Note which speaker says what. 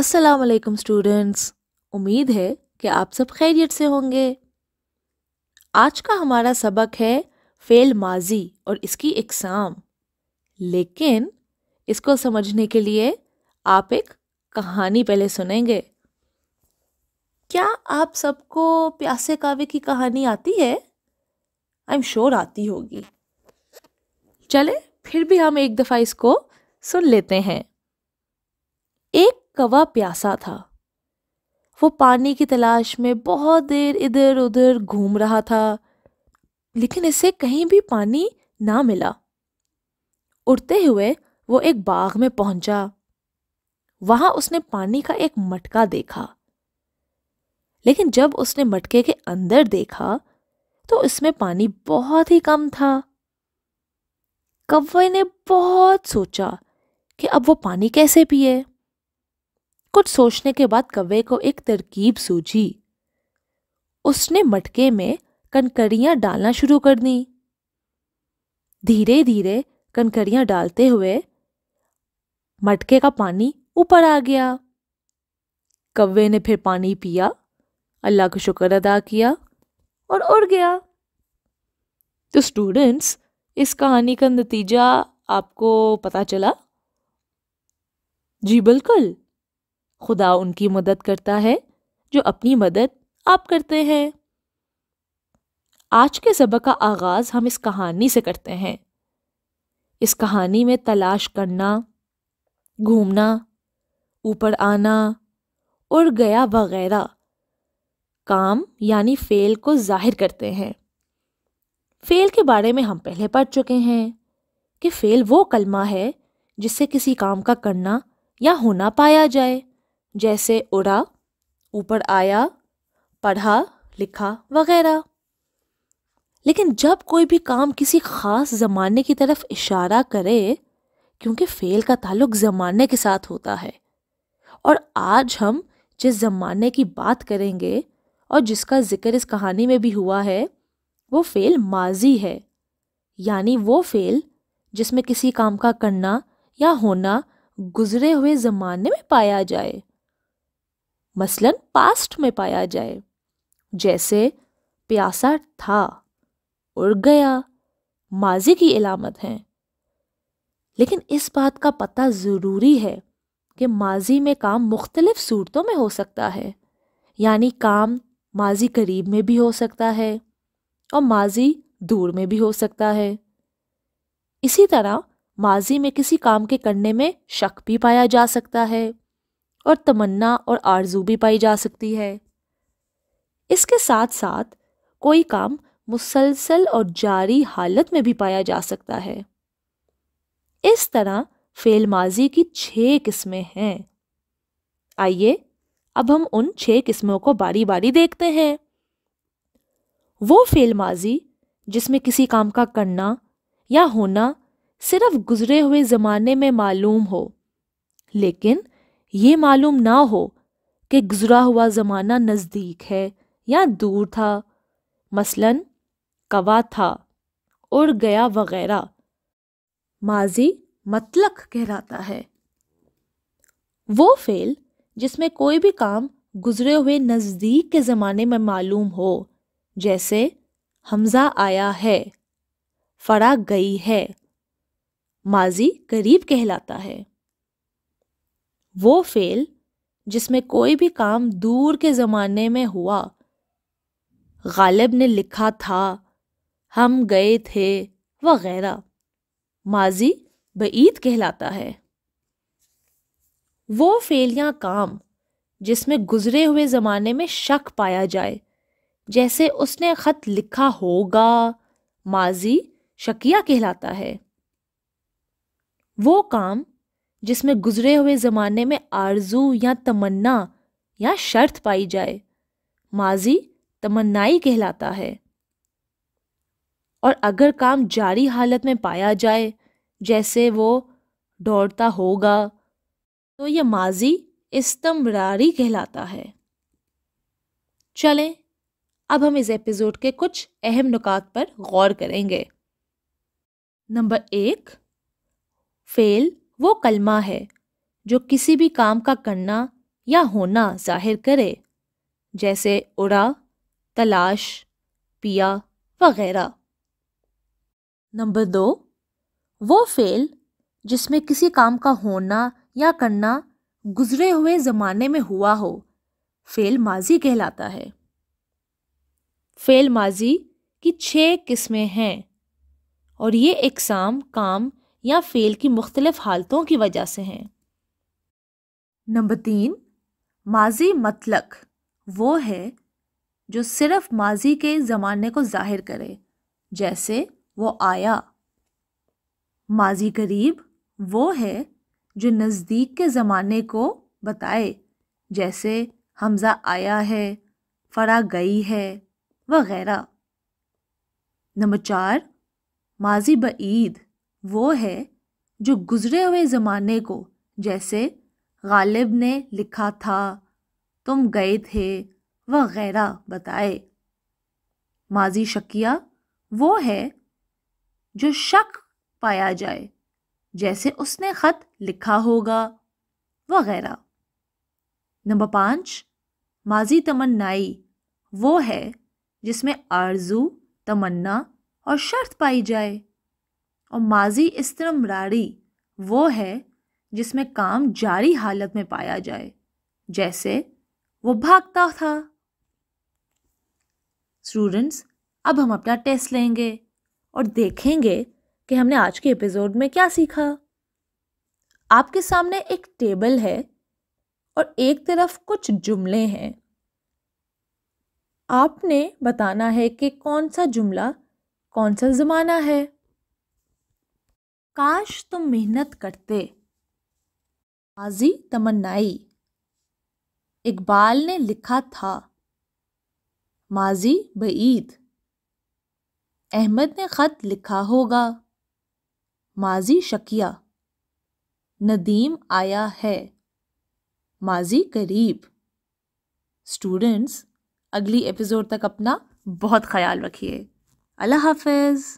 Speaker 1: अस्सलाम वालेकुम स्टूडेंट्स उम्मीद है कि आप सब खैरियत से होंगे आज का हमारा सबक है फेल माजी और इसकी इकसाम लेकिन इसको समझने के लिए आप एक कहानी पहले सुनेंगे क्या आप सबको प्यासे कावे की कहानी आती है आई एम श्योर आती होगी चले फिर भी हम एक दफ़ा इसको सुन लेते हैं एक कवा प्यासा था वो पानी की तलाश में बहुत देर इधर उधर घूम रहा था लेकिन इसे कहीं भी पानी ना मिला उड़ते हुए वो एक बाग में पहुंचा वहां उसने पानी का एक मटका देखा लेकिन जब उसने मटके के अंदर देखा तो इसमें पानी बहुत ही कम था कव्वे ने बहुत सोचा कि अब वो पानी कैसे पिए कुछ सोचने के बाद कव्वे को एक तरकीब सूझी उसने मटके में कनकरियां डालना शुरू कर दी धीरे धीरे कनकरियां डालते हुए मटके का पानी ऊपर आ गया कव्वे ने फिर पानी पिया अल्लाह का शुक्र अदा किया और उड़ गया तो स्टूडेंट्स इस कहानी का नतीजा आपको पता चला जी बिल्कुल खुदा उनकी मदद करता है जो अपनी मदद आप करते हैं आज के सबक का आगाज़ हम इस कहानी से करते हैं इस कहानी में तलाश करना घूमना ऊपर आना और गया वगैरह काम यानी फेल को जाहिर करते हैं फेल के बारे में हम पहले पढ़ चुके हैं कि फेल वो कलमा है जिससे किसी काम का करना या होना पाया जाए जैसे उड़ा ऊपर आया पढ़ा लिखा वगैरह लेकिन जब कोई भी काम किसी ख़ास ज़माने की तरफ इशारा करे क्योंकि फ़ेल का ताल्लुक ज़माने के साथ होता है और आज हम जिस ज़माने की बात करेंगे और जिसका ज़िक्र इस कहानी में भी हुआ है वो फ़ेल माजी है यानी वो फ़ेल जिसमें किसी काम का करना या होना गुज़रे हुए ज़माने में पाया जाए मसलन पास्ट में पाया जाए जैसे प्यासा था उड़ गया माजी की इलामत है लेकिन इस बात का पता ज़रूरी है कि माजी में काम मुख्तलिफ सूरतों में हो सकता है यानी काम माजी करीब में भी हो सकता है और माजी दूर में भी हो सकता है इसी तरह माजी में किसी काम के करने में शक भी पाया जा सकता है और तमन्ना और आरजू भी पाई जा सकती है इसके साथ साथ कोई काम मुसलसल और जारी हालत में भी पाया जा सकता है इस तरह फेल माजी की छह किस्में हैं आइए अब हम उन छह किस्मों को बारी बारी देखते हैं वो फेल माजी जिसमें किसी काम का करना या होना सिर्फ गुजरे हुए ज़माने में मालूम हो लेकिन ये मालूम ना हो कि गुज़रा हुआ ज़माना नज़दीक है या दूर था मसलन कवा था उड़ गया वगैरह माजी मतलक कहलाता है वो फेल जिसमें कोई भी काम गुज़रे हुए नज़दीक के ज़माने में मालूम हो जैसे हमज़ा आया है फरा गई है माजी करीब कहलाता है वो फेल जिसमें कोई भी काम दूर के ज़माने में हुआ गालिब ने लिखा था हम गए थे वगैरह माजी बीत कहलाता है वो फेल या काम जिसमें गुजरे हुए ज़माने में शक पाया जाए जैसे उसने ख़त लिखा होगा माजी शकिया कहलाता है वो काम जिसमें गुजरे हुए ज़माने में आरजू या तमन्ना या शर्त पाई जाए माजी तमन्नाई कहलाता है और अगर काम जारी हालत में पाया जाए जैसे वो दौड़ता होगा तो यह माजी इस्तमरारी कहलाता है चलें अब हम इस एपिसोड के कुछ अहम नुकात पर गौर करेंगे नंबर एक फेल वो कलमा है जो किसी भी काम का करना या होना जाहिर करे जैसे उड़ा तलाश पिया वगैरह नंबर दो वो फेल जिसमें किसी काम का होना या करना गुजरे हुए ज़माने में हुआ हो फेल माजी कहलाता है फेल माजी की छः किस्में हैं और ये इकसाम काम या फेल की मुख्तलिफ हालतों की वजह से हैं नंबर तीन माजी मतलक वो है जो सिर्फ माजी के ज़माने को जाहिर करे जैसे वो आया माजी करीब वो है जो नज़दीक के ज़माने को बताए जैसे हमज़ा आया है फरा गई है वगैरह नंबर चार माजी ईद वो है जो गुज़रे हुए ज़माने को जैसे गालिब ने लिखा था तुम गए थे वगैरह बताए माजी शकिया वो है जो शक पाया जाए जैसे उसने ख़त लिखा होगा वगैरह नंबर पाँच माजी तमन्नाई वो है जिसमें आरजू तमन्ना और शर्त पाई जाए और माजी इस्तमरारी वो है जिसमें काम जारी हालत में पाया जाए जैसे वो भागता था स्टूडेंट्स अब हम अपना टेस्ट लेंगे और देखेंगे कि हमने आज के एपिसोड में क्या सीखा आपके सामने एक टेबल है और एक तरफ कुछ जुमले हैं आपने बताना है कि कौन सा जुमला कौन सा ज़माना है काश तुम मेहनत करते माजी तमन्नाई इकबाल ने लिखा था माजी बईद अहमद ने ख़त लिखा होगा माजी शकिया नदीम आया है माजी करीब स्टूडेंट्स अगली एपिसोड तक अपना बहुत ख्याल रखिए अल्लाह हाफिज़